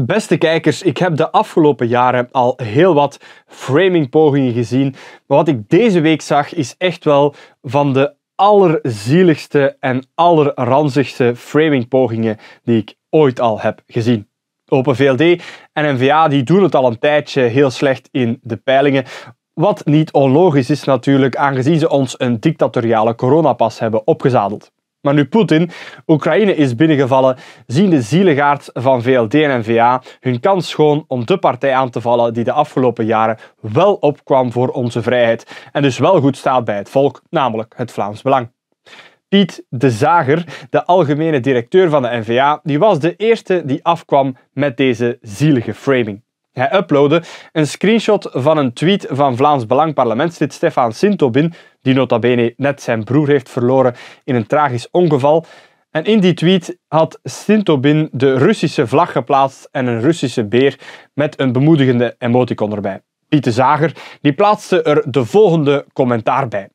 Beste kijkers, ik heb de afgelopen jaren al heel wat framingpogingen gezien. Maar wat ik deze week zag is echt wel van de allerzieligste en allerranzigste framingpogingen die ik ooit al heb gezien. Open VLD en NVA die doen het al een tijdje heel slecht in de peilingen. Wat niet onlogisch is natuurlijk, aangezien ze ons een dictatoriale coronapas hebben opgezadeld. Maar nu Poetin Oekraïne is binnengevallen, zien de zieligaard van VLD en NVA hun kans schoon om de partij aan te vallen die de afgelopen jaren wel opkwam voor onze vrijheid en dus wel goed staat bij het volk, namelijk het Vlaams Belang. Piet de Zager, de algemene directeur van de NVA, die was de eerste die afkwam met deze zielige framing. Hij uploadde een screenshot van een tweet van Vlaams Belang parlementslid Stefan Sintobin, die notabene net zijn broer heeft verloren in een tragisch ongeval. En in die tweet had Sintobin de Russische vlag geplaatst en een Russische beer met een bemoedigende emoticon erbij. Pieter Zager die plaatste er de volgende commentaar bij.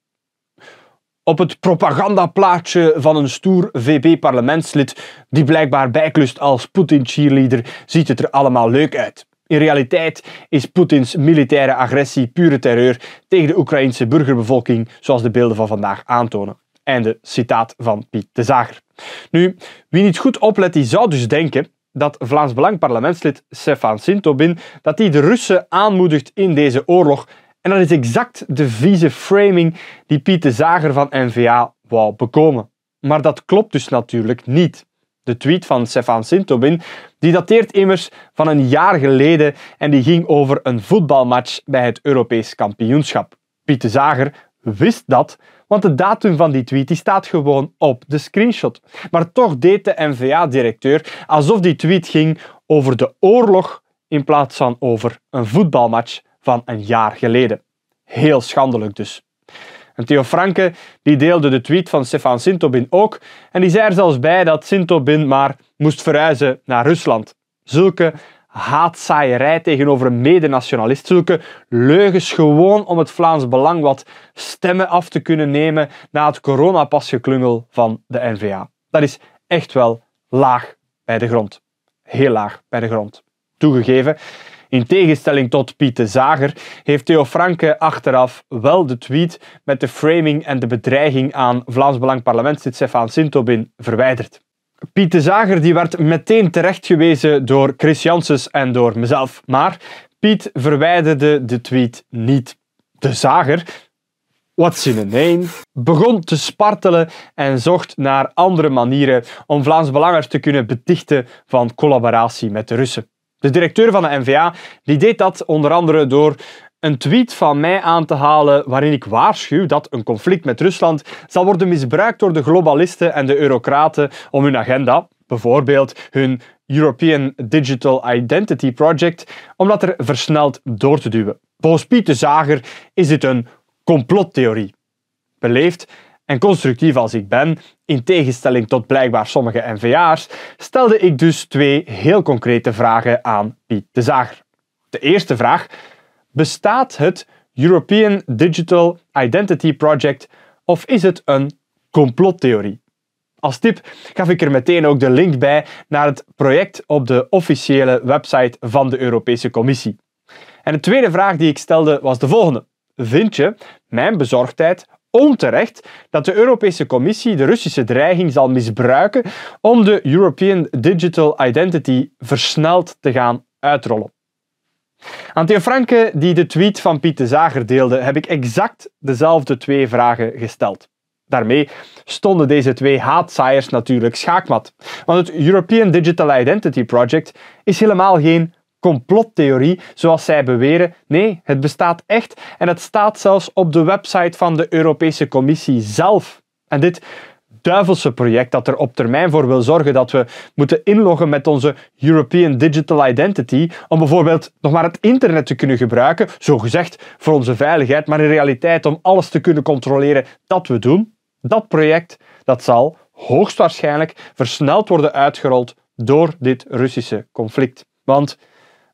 Op het propagandaplaatje van een stoer VB-parlementslid die blijkbaar bijklust als Poetin-cheerleader ziet het er allemaal leuk uit. In realiteit is Poetins militaire agressie pure terreur tegen de Oekraïnse burgerbevolking, zoals de beelden van vandaag aantonen. Einde citaat van Piet de Zager. Nu, wie niet goed oplet, die zou dus denken dat Vlaams Belang parlementslid Stefan Sintobin dat hij de Russen aanmoedigt in deze oorlog. En dat is exact de vieze framing die Piet de Zager van NVA wou bekomen. Maar dat klopt dus natuurlijk niet. De tweet van Stefan Sintobin, die dateert immers van een jaar geleden en die ging over een voetbalmatch bij het Europees kampioenschap. Piet de Zager wist dat, want de datum van die tweet die staat gewoon op de screenshot. Maar toch deed de NVA-directeur alsof die tweet ging over de oorlog in plaats van over een voetbalmatch van een jaar geleden. Heel schandelijk dus. Theo Franke die deelde de tweet van Stefan Sintobin ook en die zei er zelfs bij dat Sintobin maar moest verhuizen naar Rusland. Zulke haatzaaierij tegenover een medenationalist, zulke leugens gewoon om het Vlaams Belang wat stemmen af te kunnen nemen na het coronapasgeklungel van de NVA. Dat is echt wel laag bij de grond. Heel laag bij de grond. Toegegeven, in tegenstelling tot Pieter Zager heeft Theo Franke achteraf wel de tweet met de framing en de bedreiging aan Vlaams Belang parlementslid Stefan Sintobin verwijderd. Pieter Zager die werd meteen terechtgewezen door Chris Janssens en door mezelf, maar Piet verwijderde de tweet niet. De Zager What's in a name? Begon te spartelen en zocht naar andere manieren om Vlaams belangers te kunnen betichten van collaboratie met de Russen. De directeur van de NVA die deed dat onder andere door een tweet van mij aan te halen waarin ik waarschuw dat een conflict met Rusland zal worden misbruikt door de globalisten en de eurocraten om hun agenda, bijvoorbeeld hun European Digital Identity Project, om dat er versneld door te duwen. Volgens Piet de Zager is dit een complottheorie. Beleefd en constructief als ik ben, in tegenstelling tot blijkbaar sommige NVA's stelde ik dus twee heel concrete vragen aan Piet de Zager. De eerste vraag: bestaat het European Digital Identity Project of is het een complottheorie? Als tip gaf ik er meteen ook de link bij naar het project op de officiële website van de Europese Commissie. En de tweede vraag die ik stelde was de volgende. Vind je mijn bezorgdheid onterecht dat de Europese Commissie de Russische dreiging zal misbruiken om de European Digital Identity versneld te gaan uitrollen. Aan Franke, die de tweet van Piet de Zager deelde, heb ik exact dezelfde twee vragen gesteld. Daarmee stonden deze twee haatzaaiers natuurlijk schaakmat. Want het European Digital Identity Project is helemaal geen complottheorie, zoals zij beweren. Nee, het bestaat echt en het staat zelfs op de website van de Europese Commissie zelf. En dit duivelse project dat er op termijn voor wil zorgen dat we moeten inloggen met onze European Digital Identity om bijvoorbeeld nog maar het internet te kunnen gebruiken, zogezegd voor onze veiligheid, maar in realiteit om alles te kunnen controleren dat we doen. Dat project dat zal hoogstwaarschijnlijk versneld worden uitgerold door dit Russische conflict. Want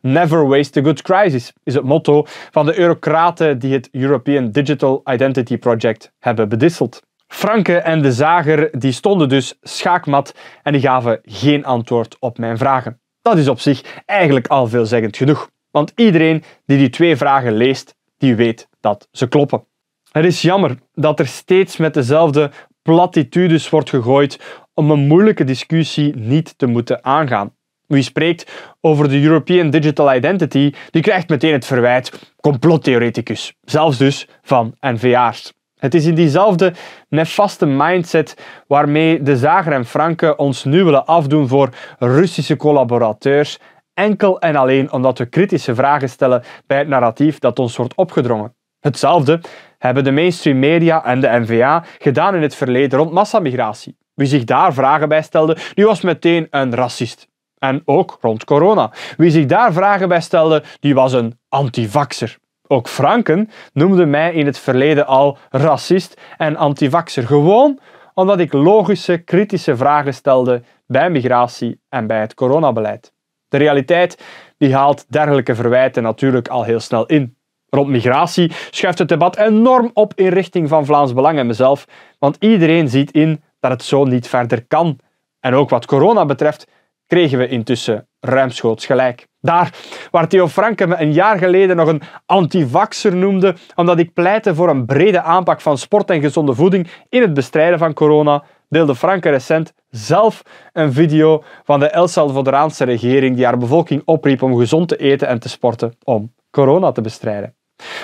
Never waste a good crisis is het motto van de eurocraten die het European Digital Identity Project hebben bedisseld. Franke en de Zager die stonden dus schaakmat en die gaven geen antwoord op mijn vragen. Dat is op zich eigenlijk al veelzeggend genoeg, want iedereen die die twee vragen leest, die weet dat ze kloppen. Het is jammer dat er steeds met dezelfde platitudes wordt gegooid om een moeilijke discussie niet te moeten aangaan wie spreekt over de European Digital Identity, die krijgt meteen het verwijt complottheoreticus, zelfs dus van NVA's. Het is in diezelfde nefaste mindset waarmee de Zager en Franken ons nu willen afdoen voor Russische collaborateurs, enkel en alleen omdat we kritische vragen stellen bij het narratief dat ons wordt opgedrongen. Hetzelfde hebben de mainstream media en de NVA gedaan in het verleden rond massamigratie. Wie zich daar vragen bij stelde, die was meteen een racist. En ook rond corona. Wie zich daar vragen bij stelde, die was een antivaxer. Ook Franken noemde mij in het verleden al racist en antivaxer. Gewoon omdat ik logische, kritische vragen stelde bij migratie en bij het coronabeleid. De realiteit die haalt dergelijke verwijten natuurlijk al heel snel in. Rond migratie schuift het debat enorm op in richting van Vlaams Belang en mezelf, want iedereen ziet in dat het zo niet verder kan. En ook wat corona betreft kregen we intussen ruimschoots gelijk. Daar waar Theo Franken me een jaar geleden nog een antivaxer noemde, omdat ik pleitte voor een brede aanpak van sport en gezonde voeding in het bestrijden van corona, deelde Franken recent zelf een video van de El Salvadoraanse regering die haar bevolking opriep om gezond te eten en te sporten om corona te bestrijden.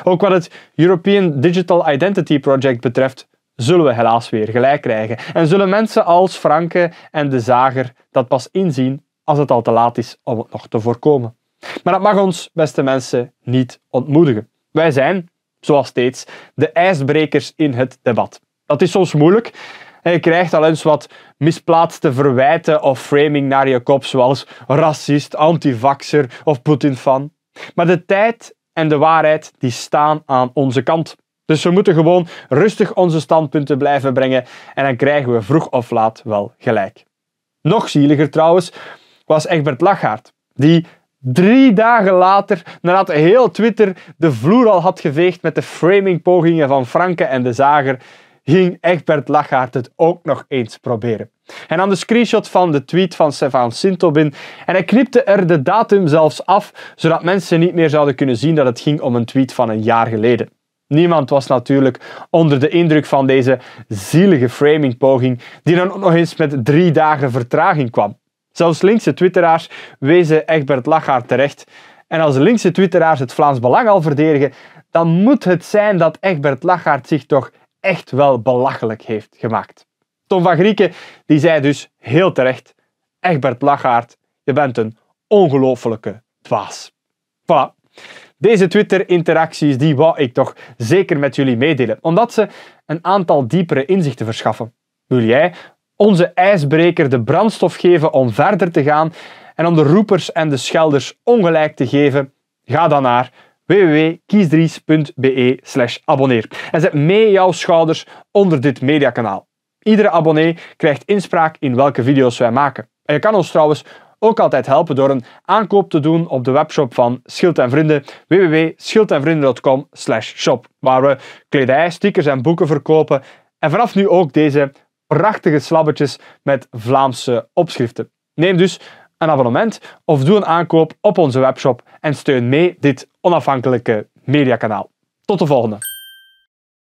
Ook wat het European Digital Identity Project betreft, zullen we helaas weer gelijk krijgen. En zullen mensen als Franke en de Zager dat pas inzien als het al te laat is om het nog te voorkomen. Maar dat mag ons, beste mensen, niet ontmoedigen. Wij zijn, zoals steeds, de ijsbrekers in het debat. Dat is soms moeilijk. En je krijgt al eens wat misplaatste verwijten of framing naar je kop, zoals racist, antivaxer of Poetin-fan. Maar de tijd en de waarheid die staan aan onze kant. Dus we moeten gewoon rustig onze standpunten blijven brengen en dan krijgen we vroeg of laat wel gelijk. Nog zieliger trouwens was Egbert Lachaert, die drie dagen later, nadat heel Twitter de vloer al had geveegd met de framingpogingen van Franke en de Zager, ging Egbert Lachaert het ook nog eens proberen. En dan de screenshot van de tweet van Stefan Sintobin. En hij knipte er de datum zelfs af, zodat mensen niet meer zouden kunnen zien dat het ging om een tweet van een jaar geleden. Niemand was natuurlijk onder de indruk van deze zielige framingpoging, die dan ook nog eens met drie dagen vertraging kwam. Zelfs linkse twitteraars wezen Egbert Lachaert terecht. En als linkse twitteraars het Vlaams Belang al verdedigen, dan moet het zijn dat Egbert Lachaert zich toch echt wel belachelijk heeft gemaakt. Tom van Grieken die zei dus heel terecht, Egbert Lachaert, je bent een ongelofelijke dwaas. Voilà. Deze Twitter-interacties die wou ik toch zeker met jullie meedelen, omdat ze een aantal diepere inzichten verschaffen. Wil jij onze ijsbreker de brandstof geven om verder te gaan en om de roepers en de schelders ongelijk te geven? Ga dan naar www.kiesdries.be abonneer en zet mee jouw schouders onder dit mediakanaal. Iedere abonnee krijgt inspraak in welke video's wij maken. En je kan ons trouwens ook altijd helpen door een aankoop te doen op de webshop van Schild en Vrienden www.schildenvrienden.com shop waar we kledij, stickers en boeken verkopen en vanaf nu ook deze prachtige slabbetjes met Vlaamse opschriften. Neem dus een abonnement of doe een aankoop op onze webshop en steun mee dit onafhankelijke mediakanaal. Tot de volgende!